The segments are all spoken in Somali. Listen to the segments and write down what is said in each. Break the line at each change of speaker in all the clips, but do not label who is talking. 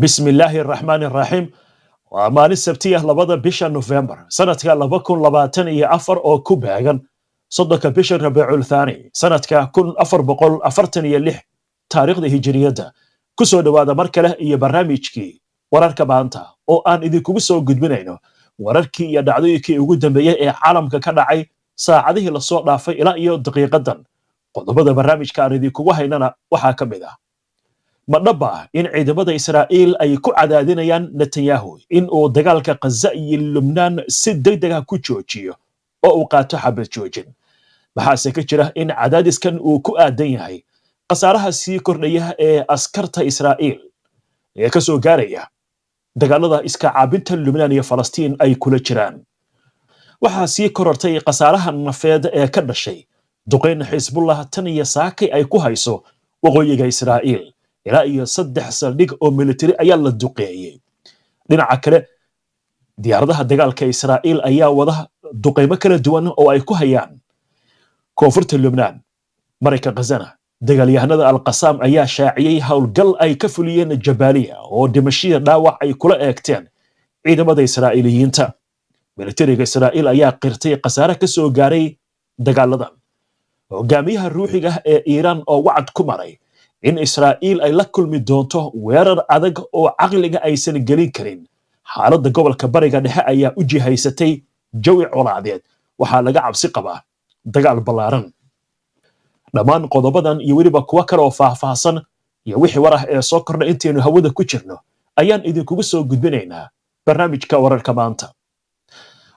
bismi illaahi araxmaan araxiim waa maalin sabtiyah labada bisha nofembar sanadka laba kun labaatan iyo afar oo ku baagan soddonka bisha rabiiculthani sanadka kun afar boqol afartan iyo lix taariikhda hijiriyadda ku soo dhowaada mar kale iyo barnaamijkii wararka maanta oo aan idinkugu soo gudbinayno wararkii iyo dhacdooyinkii ugu dambeeyey ee caalamka ka dhacay saacadihii lasoo dhaafay ilaa iyo daqiiqadan qodobada barnaamijka aan idinkugu haynana waxaa ka mid ah ma dhaba in ciidamada israa'iil ay ku cadaadinayaan netanyahu in uu dagaalka khaza iyo lubnaan si deg deg ah ku joojiyo oo uu qaato xabad joojin maxaase ka jira in cadaadiskan uu ku aadan yahay khasaaraha sii kordhaya ee askarta israa'iil ee ka soo gaaraya dagaalada iska caabinta lubnaan iyo falastiin ay kula jiraan waxaa sii korortay khasaaraha nafeed ee ka dhashay duqeyn xisbullah tan iyo saakay ay ku hayso waqooyiga israa'iil ilaa iyo saddex saldhig oo militari ayaa la duqeeyey dhinaca kale diyaaradaha dagaalka israa'iil ayaa wada duqeymo kala duwan oo ay ku hayaan koonfurta lubnaan marayka khazana dagaalyahanada alqasaam ayaa shaaciyey howlgal ay ka fuliyeen jabaaliya oo dhimashada dhaawac ay kula eegteen ciidamada israa'iiliyiinta militariga israa'iil ayaa qirtay khasaare ka soo gaaray dagaaladan hogaamiyaha ruuxiga ah ee iiraan oo wacad ku maray in israa'iil ay la kulmi doonto weerar adag oo caqliga aysan gelin karin xaaladda gobolka bariga dhexe ayaa u jihaysatay jawi colaadeed waxaa laga cabsi qabaa dagaal ballaaran dhammaan qodobadan iyo weliba kuwo kale oo faahfaahsan iyo wixii war ah ee soo kordha intaynu hawada ku jirno ayaan idinkugu soo gudbinaynaa barnaamijka wararka maanta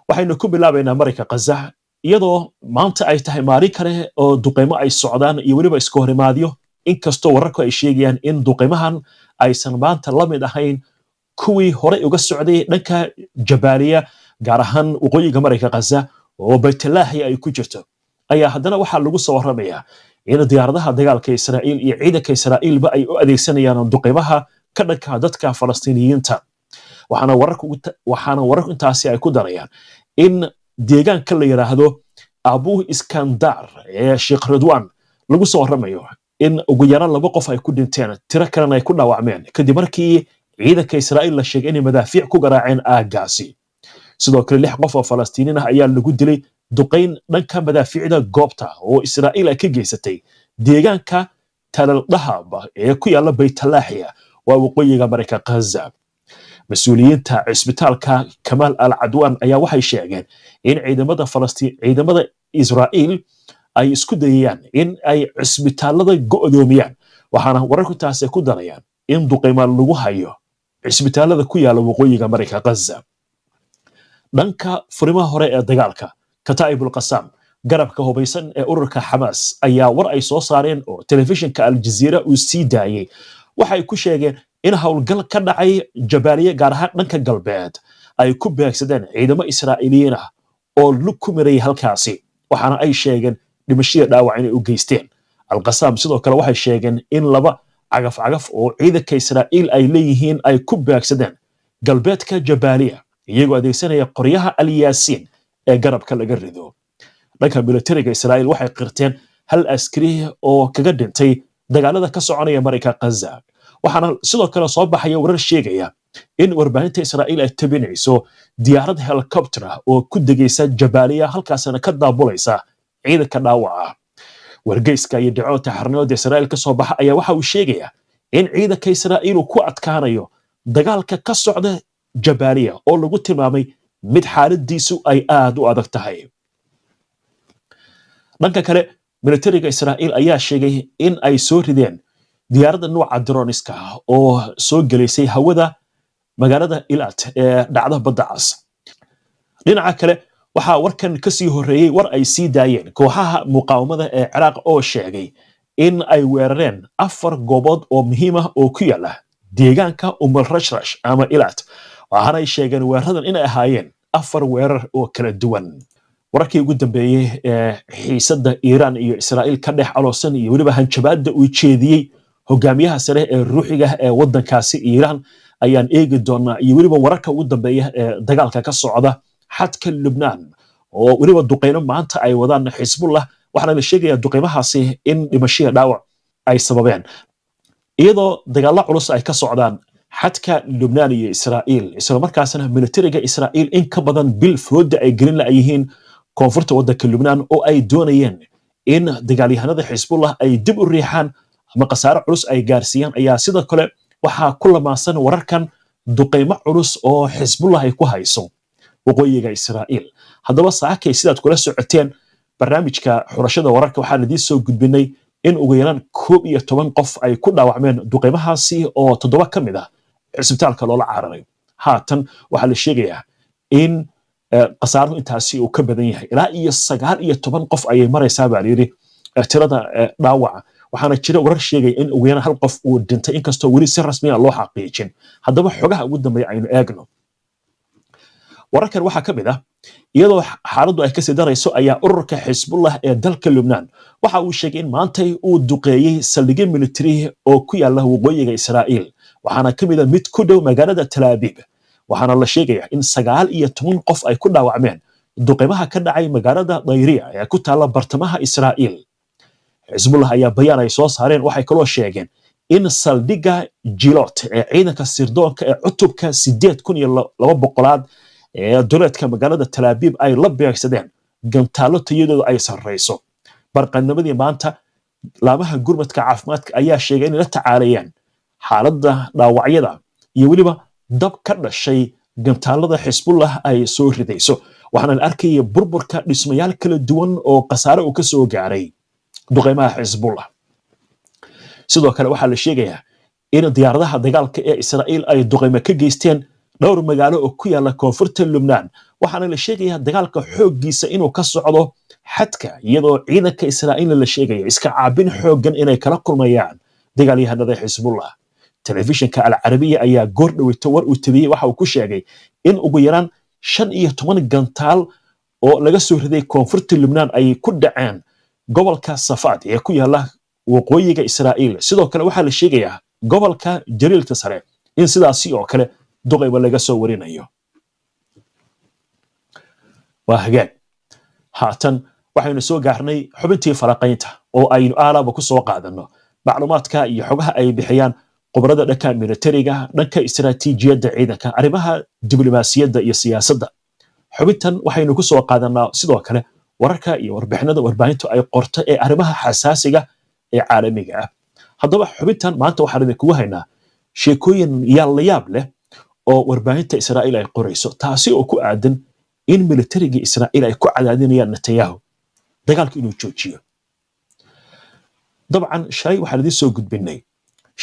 waxaynu ku bilaabaynaa marinka khaza iyadoo maanta ay tahay maalin kale oo duqaymo ay socdaan iyo weliba isku horimaadyo inkastoo wararku ay sheegayaan in duqimahan aysan maanta lamid ahayn kuwii horey uga socday dhanka jabaaliya gaar ahaan waqooyiga marayka khaza oo baytallaahi ay ku jirto ayaa haddana waxaa lagu soo warramayaa in diyaaradaha dagaalka israa'iil iyo ciidanka israa'iilba ay u adeegsanayaan duqimaha ka dhanka dadka falastiiniyiinta waxaana wararku intaasi ay ku darayaan in deegaanka la yidhaahdo abu iskandar ee sheekh ridwan lagu soo warramayo in ugu yaraan laba qof ay ku dhinteen tiro kalena ay ku dhaawacmeen kadib markii ciidanka israa'iil la sheegay inay madaafiic ku garaaceen aaggaasi sidoo kale lix qof oo falastiiniin ah ayaa lagu dilay duqayn dhanka madaafiicda goobta oo israa'iil ay ka geysatay deegaanka talaldahab ee ku yaalla baytalaaxiya waa waqooyiga maraykan khaza mas-uuliyiinta cisbitaalka kamaal al cadwaan ayaa waxay sheegeen in ciidamada falastiin ciidamada israa'iil ay isku dayayaan in ay cisbitaalada go-doomiyaan waxaana wararku taase ku darayaan in duqeymaan lagu hayo cisbitaalada ku yaala waqooyiga marayka ghaza dhanka furimaha hore ee dagaalka kataa'ibul qasaam garabka hubaysan ee ururka xamaas ayaa war ay soo saareen oo telefishinka aljaziira uu sii daayey waxay ku sheegeen in howlgal ka dhacay jabaaliye gaar ahaan dhanka galbeed ay ku beegsadeen ciidamo israa'iiliyiin ah oo lug ku marayay halkaasi waxaana ay sheegeen dhimashada dhaawac inay u geysteen alqasaam sidoo kale waxay sheegeen in laba cagaf cagaf oo ciidanka israa'iil ay leeyihiin ay ku baagsadeen galbeedka jabaaliya iyagoo adeegsanaya qoryaha alyaasiin ee garabka laga rido dhanka milatariga israa'iil waxay qirteen hal askari oo kaga dhintay dagaalada ka soconaya maraykan khaza waxaana sidoo kale soo baxaya warar sheegaya in warbaahinta israa'iil ay tabinayso diyaarad helikobter ah oo ku degaysa jabaaliya halkaasina ka daabulaysa ciidanka dhaawaca wargeyska iyo dacoota xarnimada israa'iil ka soo baxa ayaa waxa uu sheegayaa in ciidanka israa'iilu ku adkaanayo dagaalka ka socda jabaaliya oo lagu tilmaamay mid xaaladiisu ay aad u adag tahay dhanka kale militariga israa'iil ayaa sheegay in ay soo rideen diyaaradda nuuca droniska oo soo gelaysay hawada magaalada ilaad ee dhacda badda cas dhinaca kale waxaa warkan kasii horreeyey war ay sii daayeen kooxaha muqaawamada ee ciraaq oo sheegay in ay weerareen afar goobood oo muhiim ah oo ku yaala deegaanka umalrashrash ama ilaat waxaanay sheegeen weeraradan inay ahaayeen afar weerar oo kala duwan wararkii ugu dambeeyey ee xiisadda iiraan iyo israa'iil ka dhex aloosan iyo weliba hanjabaadda uu jeediyey hogaamiyaha sare ee ruuxiga ee waddankaasi iiraan ayaan eegi doonaa iyo weliba wararka ugu dambeeya ee dagaalka ka socda xadka lubnaan oo weliba duqeyno maanta ay wadaan xisbullah waxaana la sheegayaa duqeymahaasi in dhimashaya dhaawac ay sababeen iyadoo dagaalo culus ay ka socdaan xadka lubnaan iyo israa'iil isla markaasna militariga israa'iil in ka badan bil fooda ay gelin la yihiin koonfurta waddanka lubnaan oo ay doonayeen in dagaalyahanada xisbullah ay dib u riixaan ama khasaare culus ay gaarsiiyaan ayaa sidoo kale waxaa ku lamaasan wararkan duqeymo culus oo xisbullah ay ku hayso waqooyiga israa'iil haddaba saakay sidaad kula socoteen barnaamijka xurashada wararka waxaan idiin soo gudbinay in ugu yaraan koob iyo toban qof ay ku dhaawacmeen duqeymahaasi oo toddoba ka mid ah cisbitaalka loola caararay haatan waxaa la sheegayaa in eh, khasaaruhu intaasi uu ka badan yahay ilaa iyo sagaal iyo toban qof ayay maraysaa baa layidhi eh, tirada eh, dhaawaca waxaana jira warar sheegaya in ugu yaraan hal qof uu dhintay inkastoo weli si rasmiya ah loo xaqiijin haddaba xogaha ugu dambeeya aynu eegno wararkan waxaa ka mid ah iyadoo xaaladdu ay kasii darayso ayaa ururka xisbullah ee dalka lubnaan waxa uu sheegay in maantay uu duqeeyey saldhigyo militari oo ku yaala waqooyiga israa'iil waxaana ka mid a ah mid ku dhow magaalada talaabiib waxaana la sheegaya in sagaal iyo toban qof ay ku dhaawacmeen duqeymaha ka dhacay magaalada dayriya ee ku taalla bartamaha israa'iil xisbullah ayaa bayaan ay soo saareen waxay kaloo sheegeen in saldhiga jilot ee ciidanka sirdoonka ee cutubka sideed kun iyo laba boqolaad ee duleedka magaalada talaabiib ay la beegsadeen gantaallo tayadooda ay sarreyso barqanimadii maanta laamaha gurmadka caafimaadka ayaa sheegay inay la tacaalayaan xaaladda dhaawacyada iyo weliba dab ka dhashay gantaalada xisbullah ay soo ridayso waxaanan arkayay burburka dhismayaal kala duwan oo khasaare uu kasoo gaaray duqeymaha xisbullah sidoo kale waxaa la sheegayaa in diyaaradaha dagaalka ee israa'iil ay duqaymo ka geysteen dhowr magaalo oo ku yaalla koonfurta lubnaan waxaana la sheegayaa dagaalka xooggiisa inuu ka socdo xadka iyadoo ciidanka israa'iilna la sheegayo iska caabin xooggan inay kala kulmayaan dagaalyahanada xisbullah telefishinka alcarabiya ayaa goor dhaweyto war uu tabiyey waxa uu ku sheegay in ugu yaraan shan iyo toban gantaal oo laga soo riday koonfurta lubnaan ay ku dhaceen gobolka safaad ee ku yaala waqooyiga israa'iil sidoo kale waxaa la sheegayaa gobolka jaliilka sare in sidaasi oo kale duqayba laga soo warinayo waa hagaag haatan waxaynu soo gaarnay xubintii falaqaynta oo aynu aalaaba ku soo qaadanno macluumaadka iyo xogaha ay bixiyaan khubrada dhanka militariga dhanka istaraatiijiyadda ciidanka arrimaha diblomaasiyadda iyo siyaasadda xubintan waxaynu kusoo qaadanaa sidoo kale wararka iyo warbixinada warbaahintu ay qorto ee arrimaha xasaasiga ee caalamiga ah haddaba xubintan maanta waxaan idinkugu haynaa sheekooyin yaal la yaab leh oo warbaahinta israa'iil ay qorayso taasi oo ku aadan in militariga israa'iil ay ku cadaadinayaan netanyahu dagaalka inuu joojiyo dabcan shalay waxaan idiin soo gudbinay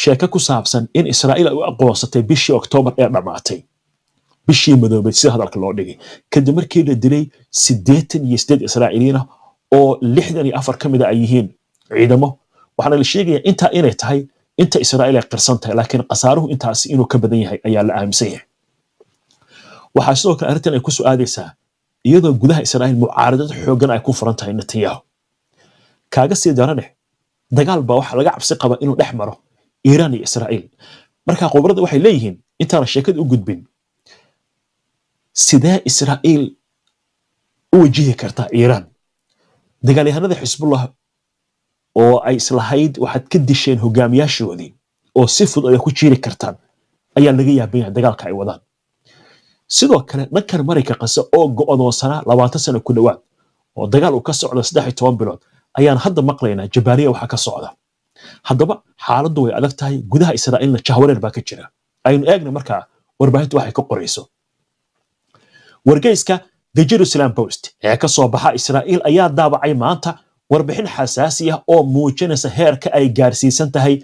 sheeke ku saabsan in israa'iil ay u aqoonsatay bishii oktoobar ee dhammaatay bishii madoobeed sida hadalka loo dhigay kadib markii la dilay sideetan iyo sideed israa'iiliyiin oo lixdan iyo afar ka mid a ah ay yihiin ciidamo waxaana la sheegayaa intaa inay tahay inta israa'iil ay qirsan tahay laakiin khasaaruhu intaasi inuu ka badan yahay ayaa la aaminsan yahay waxaa sidoo kale arrintan ay ku su'aadaysaa iyadoo gudaha israa'iil mucaaradad xooggan ay ku furan tahay netanyahu kaaga sii daraneh dagaal baa waxaa laga cabsi qaba inuu dhex maro iiraan iyo israa'iil markaa khubarada waxay leeyihiin intaana sheekada u gudbin sidee israa'iil u wajihi kartaa iiraan dagaalyahanada xisbullah oo ay islahayd waxaad ka disheen hogaamiyaashoodii oo si fudud ay ku jiiri kartaan ayaa laga yaabaya dagaalka ay wadaan sidoo kale dhankan marayka qase oo go'doonsanaa labaatan sano ku dhowaad oo dagaal uu ka socda saddex iyo toban bilood ayaan hadda maqlaynaa jabaaniya waxa ka socda haddaba xaaladdu way adag tahay gudaha israa'iilna jahwareer baa ka jira aynu eegna markaa warbaahintu waxay ka qorayso wargeyska the jerusalem post ee ka soo baxa israa'iil ayaa daabacay maanta warbixin xasaasi ah oo muujinaysa heerka ay gaarsiisan tahay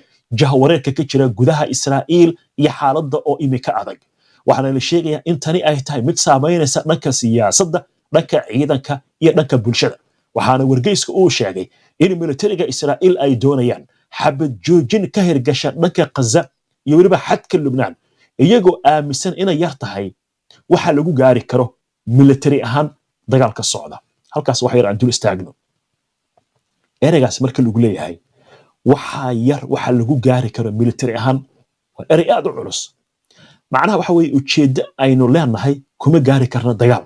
jahwareerka ka jira gudaha israa'iil iyo xaaladda oo iminka adag waxaana la sheegayaa in tani ay tahay mid saamaynaysa dhanka siyaasadda dhanka ciidanka iyo dhanka bulshada waxaana wargeyska uu sheegay in militariga israa'iil ay doonayaan xabad joojin ka hirgasha dhanka khaza iyo weliba xadka lubnaan iyagoo aaminsan inay yar tahay waxa lagu gaari karo militari ahaan dagaalka socda halkaas waxayar aan dul istaagno ereygaas marka lagu leeyahay waxaa yar waxa lagu gaari karo military ahaan waa erey aad u culus macnaha waxa weye ujeeddo aynu leenahay kuma gaari karna dagaal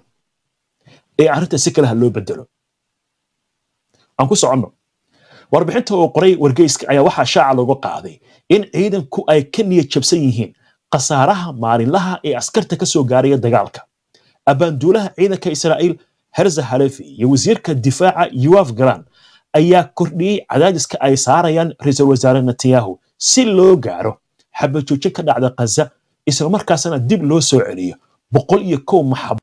ee arrinta si kale loo bedelo aan ku soconno warbixinta uu qoray wargeyska ayaa waxaa shaaca looga qaaday in ciidanku ay ka niyad jabsan yihiin khasaaraha maalinlaha ee askarta ka soo gaaraya dagaalka abaanduulaha ciidanka israa'iil herza halefi iyo wasiirka difaaca yuwaf galan ayaa kordhiyey cadaadiska ay saarayaan ra-iisul wasaare netanyahu si loo gaaro xabadjooje ka dhacda khaza islamarkaasna dib loo soo celiyo boqol iyo kow maxab